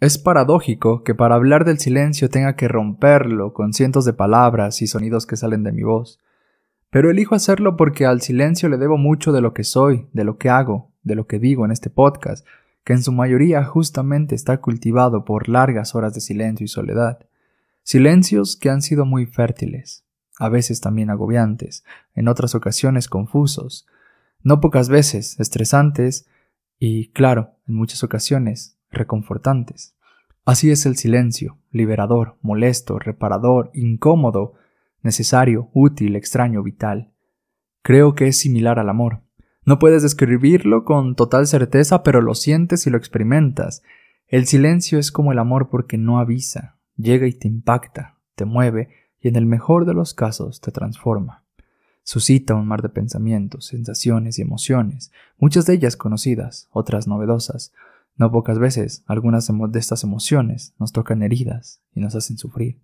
Es paradójico que para hablar del silencio tenga que romperlo con cientos de palabras y sonidos que salen de mi voz, pero elijo hacerlo porque al silencio le debo mucho de lo que soy, de lo que hago, de lo que digo en este podcast, que en su mayoría justamente está cultivado por largas horas de silencio y soledad. Silencios que han sido muy fértiles, a veces también agobiantes, en otras ocasiones confusos, no pocas veces estresantes y, claro, en muchas ocasiones reconfortantes. Así es el silencio, liberador, molesto, reparador, incómodo, necesario, útil, extraño, vital. Creo que es similar al amor. No puedes describirlo con total certeza, pero lo sientes y lo experimentas. El silencio es como el amor porque no avisa, llega y te impacta, te mueve y en el mejor de los casos te transforma. Suscita un mar de pensamientos, sensaciones y emociones, muchas de ellas conocidas, otras novedosas, no pocas veces, algunas de estas emociones nos tocan heridas y nos hacen sufrir.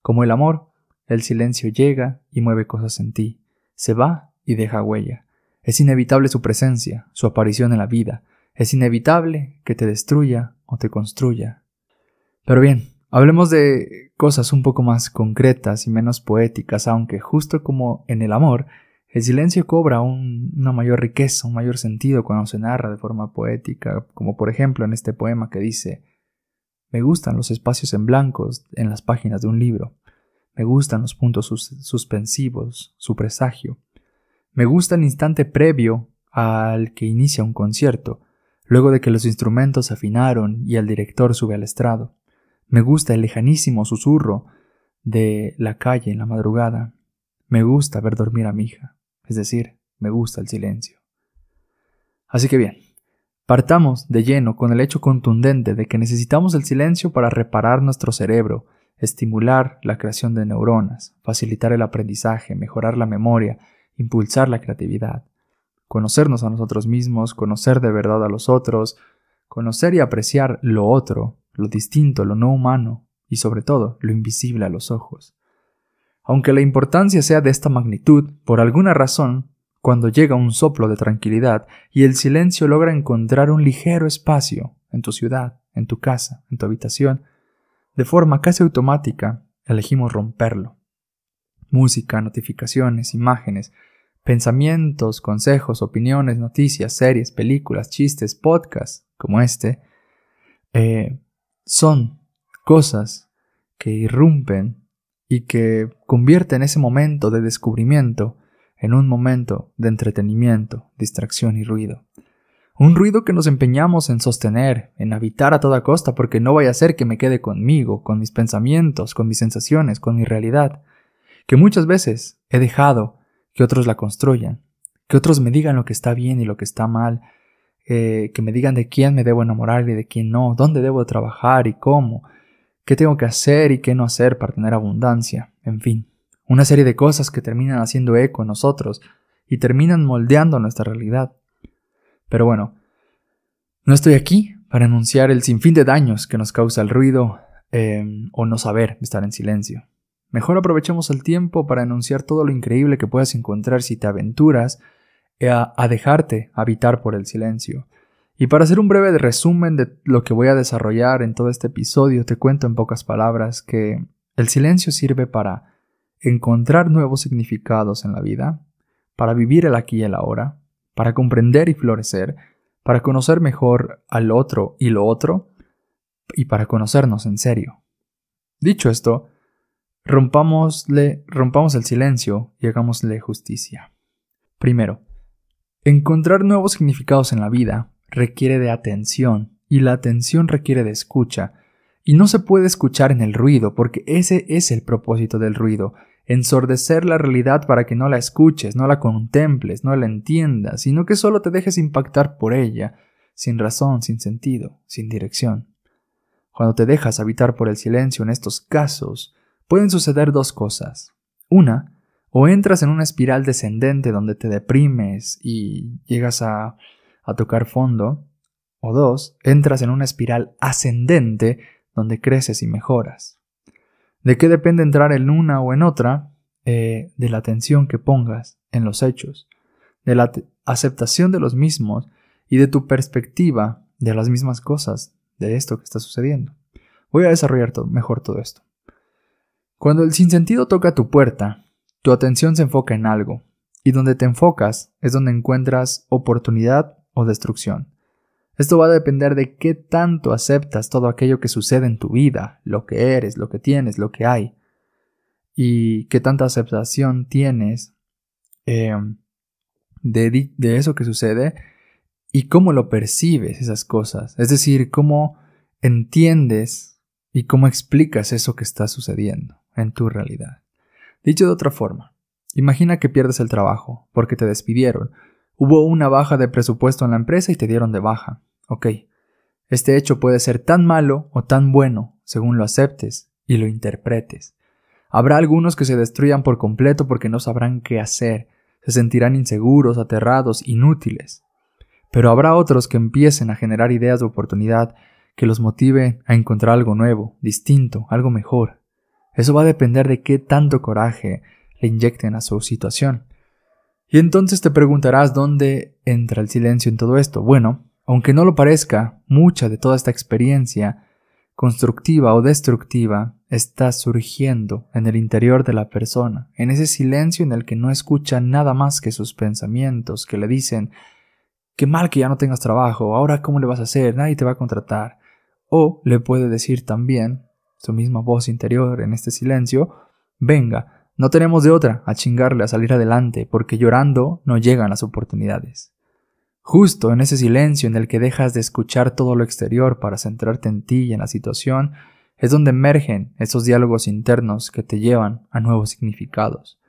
Como el amor, el silencio llega y mueve cosas en ti, se va y deja huella. Es inevitable su presencia, su aparición en la vida, es inevitable que te destruya o te construya. Pero bien, hablemos de cosas un poco más concretas y menos poéticas, aunque justo como en el amor, el silencio cobra una mayor riqueza, un mayor sentido cuando se narra de forma poética, como por ejemplo en este poema que dice, Me gustan los espacios en blancos en las páginas de un libro, me gustan los puntos suspensivos, su presagio, me gusta el instante previo al que inicia un concierto, luego de que los instrumentos se afinaron y el director sube al estrado, me gusta el lejanísimo susurro de la calle en la madrugada, me gusta ver dormir a mi hija es decir, me gusta el silencio. Así que bien, partamos de lleno con el hecho contundente de que necesitamos el silencio para reparar nuestro cerebro, estimular la creación de neuronas, facilitar el aprendizaje, mejorar la memoria, impulsar la creatividad, conocernos a nosotros mismos, conocer de verdad a los otros, conocer y apreciar lo otro, lo distinto, lo no humano y sobre todo lo invisible a los ojos. Aunque la importancia sea de esta magnitud, por alguna razón, cuando llega un soplo de tranquilidad y el silencio logra encontrar un ligero espacio en tu ciudad, en tu casa, en tu habitación, de forma casi automática elegimos romperlo. Música, notificaciones, imágenes, pensamientos, consejos, opiniones, noticias, series, películas, chistes, podcasts como este, eh, son cosas que irrumpen y que convierte en ese momento de descubrimiento en un momento de entretenimiento, distracción y ruido. Un ruido que nos empeñamos en sostener, en habitar a toda costa, porque no vaya a ser que me quede conmigo, con mis pensamientos, con mis sensaciones, con mi realidad, que muchas veces he dejado que otros la construyan, que otros me digan lo que está bien y lo que está mal, eh, que me digan de quién me debo enamorar y de quién no, dónde debo trabajar y cómo, qué tengo que hacer y qué no hacer para tener abundancia, en fin, una serie de cosas que terminan haciendo eco en nosotros y terminan moldeando nuestra realidad. Pero bueno, no estoy aquí para anunciar el sinfín de daños que nos causa el ruido em, o no saber estar en silencio. Mejor aprovechemos el tiempo para anunciar todo lo increíble que puedas encontrar si te aventuras a dejarte habitar por el silencio y para hacer un breve resumen de lo que voy a desarrollar en todo este episodio, te cuento en pocas palabras que el silencio sirve para encontrar nuevos significados en la vida, para vivir el aquí y el ahora, para comprender y florecer, para conocer mejor al otro y lo otro, y para conocernos en serio. Dicho esto, rompámosle, rompamos el silencio y hagámosle justicia. Primero, encontrar nuevos significados en la vida requiere de atención y la atención requiere de escucha. Y no se puede escuchar en el ruido, porque ese es el propósito del ruido, ensordecer la realidad para que no la escuches, no la contemples, no la entiendas, sino que solo te dejes impactar por ella, sin razón, sin sentido, sin dirección. Cuando te dejas habitar por el silencio en estos casos, pueden suceder dos cosas. Una, o entras en una espiral descendente donde te deprimes y llegas a a tocar fondo, o dos, entras en una espiral ascendente donde creces y mejoras. ¿De qué depende entrar en una o en otra? Eh, de la atención que pongas en los hechos, de la aceptación de los mismos y de tu perspectiva de las mismas cosas, de esto que está sucediendo. Voy a desarrollar mejor todo esto. Cuando el sinsentido toca tu puerta, tu atención se enfoca en algo, y donde te enfocas es donde encuentras oportunidad o destrucción. Esto va a depender de qué tanto aceptas todo aquello que sucede en tu vida, lo que eres, lo que tienes, lo que hay, y qué tanta aceptación tienes em, de eso que sucede y cómo lo percibes esas cosas, es decir, cómo entiendes y cómo explicas eso que está sucediendo en tu realidad. Dicho de otra forma, imagina que pierdes el trabajo porque te despidieron Hubo una baja de presupuesto en la empresa y te dieron de baja. Ok. Este hecho puede ser tan malo o tan bueno, según lo aceptes y lo interpretes. Habrá algunos que se destruyan por completo porque no sabrán qué hacer, se sentirán inseguros, aterrados, inútiles. Pero habrá otros que empiecen a generar ideas de oportunidad que los motive a encontrar algo nuevo, distinto, algo mejor. Eso va a depender de qué tanto coraje le inyecten a su situación. Y entonces te preguntarás dónde entra el silencio en todo esto. Bueno, aunque no lo parezca, mucha de toda esta experiencia constructiva o destructiva está surgiendo en el interior de la persona, en ese silencio en el que no escucha nada más que sus pensamientos que le dicen qué mal que ya no tengas trabajo, ahora cómo le vas a hacer, nadie te va a contratar. O le puede decir también su misma voz interior en este silencio, venga, no tenemos de otra a chingarle a salir adelante, porque llorando no llegan las oportunidades. Justo en ese silencio en el que dejas de escuchar todo lo exterior para centrarte en ti y en la situación, es donde emergen esos diálogos internos que te llevan a nuevos significados.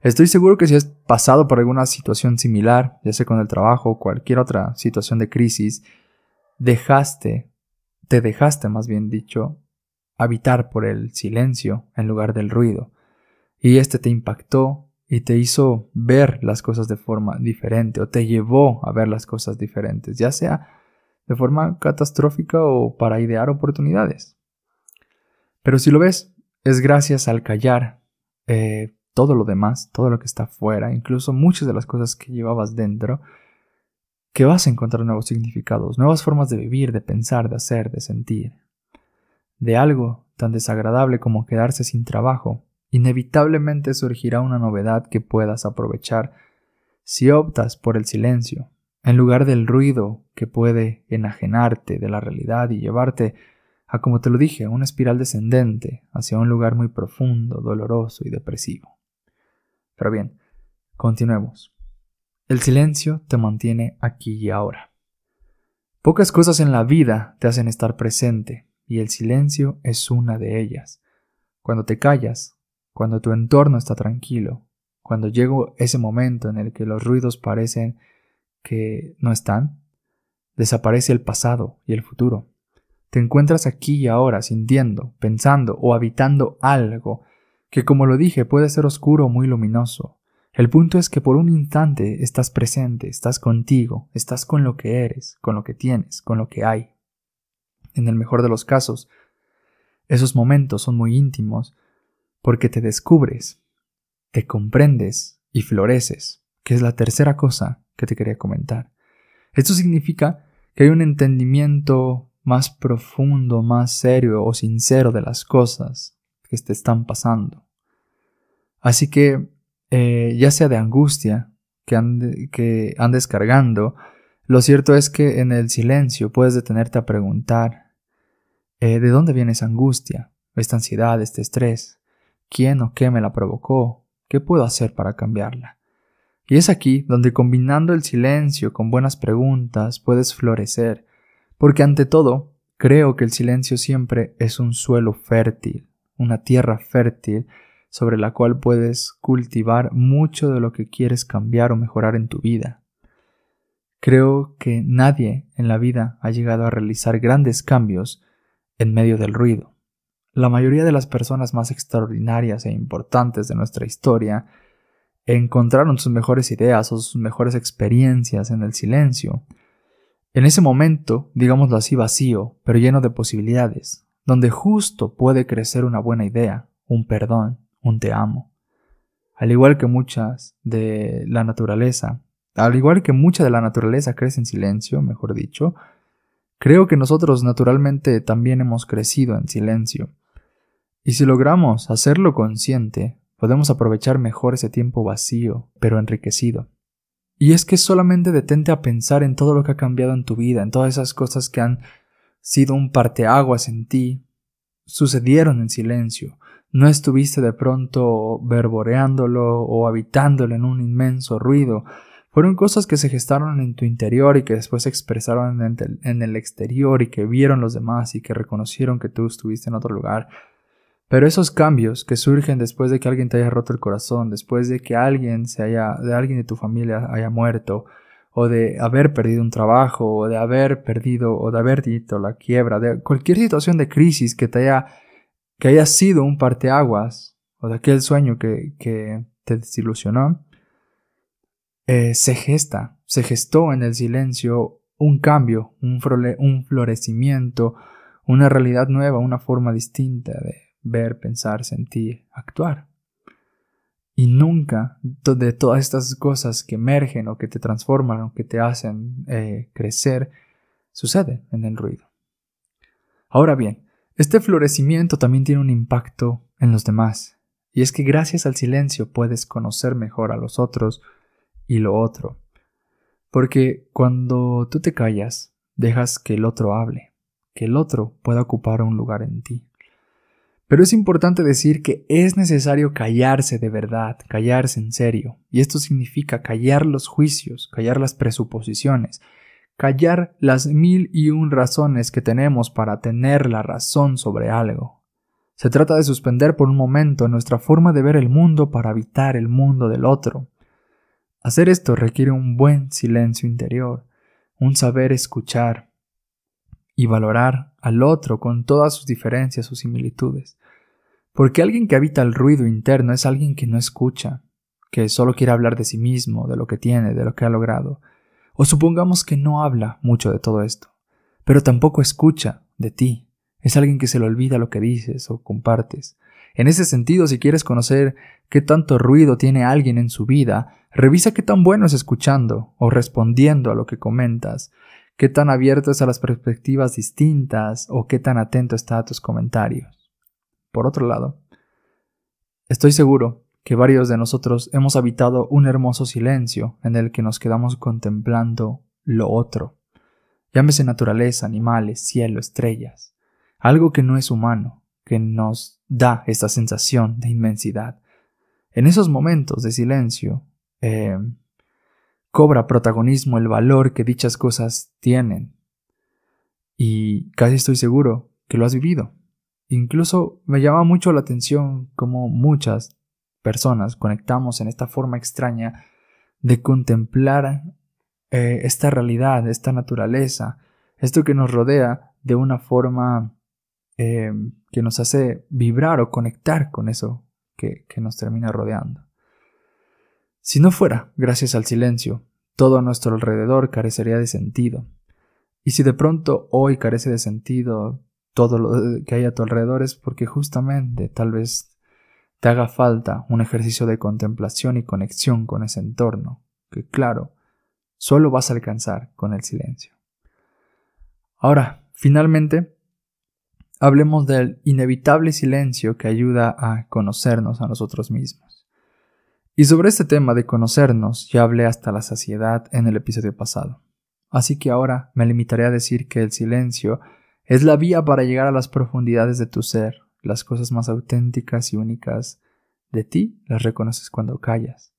Estoy seguro que si has pasado por alguna situación similar, ya sea con el trabajo o cualquier otra situación de crisis, dejaste, te dejaste más bien dicho, habitar por el silencio en lugar del ruido y este te impactó y te hizo ver las cosas de forma diferente o te llevó a ver las cosas diferentes, ya sea de forma catastrófica o para idear oportunidades. Pero si lo ves, es gracias al callar eh, todo lo demás, todo lo que está afuera, incluso muchas de las cosas que llevabas dentro, que vas a encontrar nuevos significados, nuevas formas de vivir, de pensar, de hacer, de sentir. De algo tan desagradable como quedarse sin trabajo, Inevitablemente surgirá una novedad que puedas aprovechar si optas por el silencio, en lugar del ruido que puede enajenarte de la realidad y llevarte a, como te lo dije, una espiral descendente hacia un lugar muy profundo, doloroso y depresivo. Pero bien, continuemos. El silencio te mantiene aquí y ahora. Pocas cosas en la vida te hacen estar presente, y el silencio es una de ellas. Cuando te callas, cuando tu entorno está tranquilo, cuando llega ese momento en el que los ruidos parecen que no están, desaparece el pasado y el futuro. Te encuentras aquí y ahora sintiendo, pensando o habitando algo que, como lo dije, puede ser oscuro o muy luminoso. El punto es que por un instante estás presente, estás contigo, estás con lo que eres, con lo que tienes, con lo que hay. En el mejor de los casos, esos momentos son muy íntimos porque te descubres, te comprendes y floreces, que es la tercera cosa que te quería comentar. Esto significa que hay un entendimiento más profundo, más serio o sincero de las cosas que te están pasando. Así que, eh, ya sea de angustia que, que andes cargando, lo cierto es que en el silencio puedes detenerte a preguntar, eh, ¿de dónde viene esa angustia, esta ansiedad, este estrés? quién o qué me la provocó, qué puedo hacer para cambiarla. Y es aquí donde combinando el silencio con buenas preguntas puedes florecer, porque ante todo, creo que el silencio siempre es un suelo fértil, una tierra fértil sobre la cual puedes cultivar mucho de lo que quieres cambiar o mejorar en tu vida. Creo que nadie en la vida ha llegado a realizar grandes cambios en medio del ruido. La mayoría de las personas más extraordinarias e importantes de nuestra historia encontraron sus mejores ideas o sus mejores experiencias en el silencio. En ese momento, digámoslo así, vacío, pero lleno de posibilidades, donde justo puede crecer una buena idea, un perdón, un te amo. Al igual que muchas de la naturaleza, al igual que mucha de la naturaleza crece en silencio, mejor dicho, creo que nosotros naturalmente también hemos crecido en silencio. Y si logramos hacerlo consciente, podemos aprovechar mejor ese tiempo vacío, pero enriquecido. Y es que solamente detente a pensar en todo lo que ha cambiado en tu vida, en todas esas cosas que han sido un parteaguas en ti, sucedieron en silencio, no estuviste de pronto verboreándolo o habitándolo en un inmenso ruido, fueron cosas que se gestaron en tu interior y que después se expresaron en el, exterior y que vieron los demás y que reconocieron que tú estuviste en otro lugar pero esos cambios que surgen después de que alguien te haya roto el corazón, después de que alguien se haya, de alguien de tu familia haya muerto, o de haber perdido un trabajo, o de haber perdido, o de haber dicho la quiebra, de cualquier situación de crisis que te haya, que haya sido un parteaguas, o de aquel sueño que, te desilusionó, eh, se gesta, se gestó en el silencio un cambio, un florecimiento, una realidad nueva, una forma distinta de ver, pensar, sentir, actuar. Y nunca de todas estas cosas que emergen o que te transforman o que te hacen eh, crecer, sucede en el ruido. Ahora bien, este florecimiento también tiene un impacto en los demás, y es que gracias al silencio puedes conocer mejor a los otros y lo otro. Porque cuando tú te callas, dejas que el otro hable, que el otro pueda ocupar un lugar en ti. Pero es importante decir que es necesario callarse de verdad, callarse en serio. Y esto significa callar los juicios, callar las presuposiciones, callar las mil y un razones que tenemos para tener la razón sobre algo. Se trata de suspender por un momento nuestra forma de ver el mundo para habitar el mundo del otro. Hacer esto requiere un buen silencio interior, un saber escuchar y valorar al otro con todas sus diferencias, sus similitudes. Porque alguien que habita el ruido interno es alguien que no escucha, que solo quiere hablar de sí mismo, de lo que tiene, de lo que ha logrado. O supongamos que no habla mucho de todo esto, pero tampoco escucha de ti. Es alguien que se le olvida lo que dices o compartes. En ese sentido, si quieres conocer qué tanto ruido tiene alguien en su vida, revisa qué tan bueno es escuchando o respondiendo a lo que comentas, qué tan abierto es a las perspectivas distintas o qué tan atento está a tus comentarios. Por otro lado, estoy seguro que varios de nosotros hemos habitado un hermoso silencio en el que nos quedamos contemplando lo otro. Llámese naturaleza, animales, cielo, estrellas. Algo que no es humano, que nos da esta sensación de inmensidad. En esos momentos de silencio, eh, cobra protagonismo el valor que dichas cosas tienen. Y casi estoy seguro que lo has vivido. Incluso me llama mucho la atención cómo muchas personas conectamos en esta forma extraña de contemplar eh, esta realidad, esta naturaleza, esto que nos rodea de una forma eh, que nos hace vibrar o conectar con eso que, que nos termina rodeando. Si no fuera gracias al silencio, todo a nuestro alrededor carecería de sentido. Y si de pronto hoy carece de sentido todo lo que hay a tu alrededor es porque justamente tal vez te haga falta un ejercicio de contemplación y conexión con ese entorno, que claro, solo vas a alcanzar con el silencio. Ahora, finalmente, hablemos del inevitable silencio que ayuda a conocernos a nosotros mismos. Y sobre este tema de conocernos ya hablé hasta la saciedad en el episodio pasado. Así que ahora me limitaré a decir que el silencio es la vía para llegar a las profundidades de tu ser. Las cosas más auténticas y únicas de ti las reconoces cuando callas,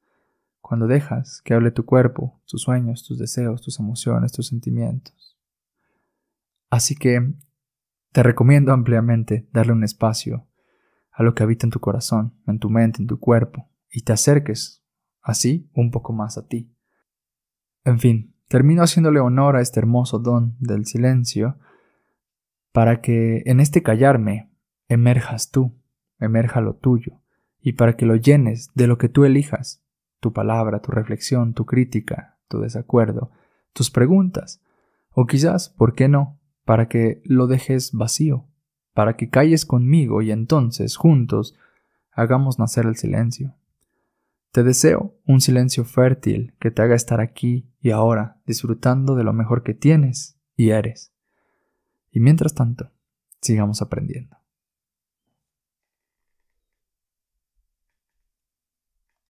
cuando dejas que hable tu cuerpo, tus sueños, tus deseos, tus emociones, tus sentimientos. Así que te recomiendo ampliamente darle un espacio a lo que habita en tu corazón, en tu mente, en tu cuerpo, y te acerques así un poco más a ti. En fin, termino haciéndole honor a este hermoso don del silencio, para que en este callarme emerjas tú, emerja lo tuyo, y para que lo llenes de lo que tú elijas, tu palabra, tu reflexión, tu crítica, tu desacuerdo, tus preguntas, o quizás, ¿por qué no?, para que lo dejes vacío, para que calles conmigo y entonces, juntos, hagamos nacer el silencio. Te deseo un silencio fértil que te haga estar aquí y ahora, disfrutando de lo mejor que tienes y eres. Y mientras tanto, sigamos aprendiendo.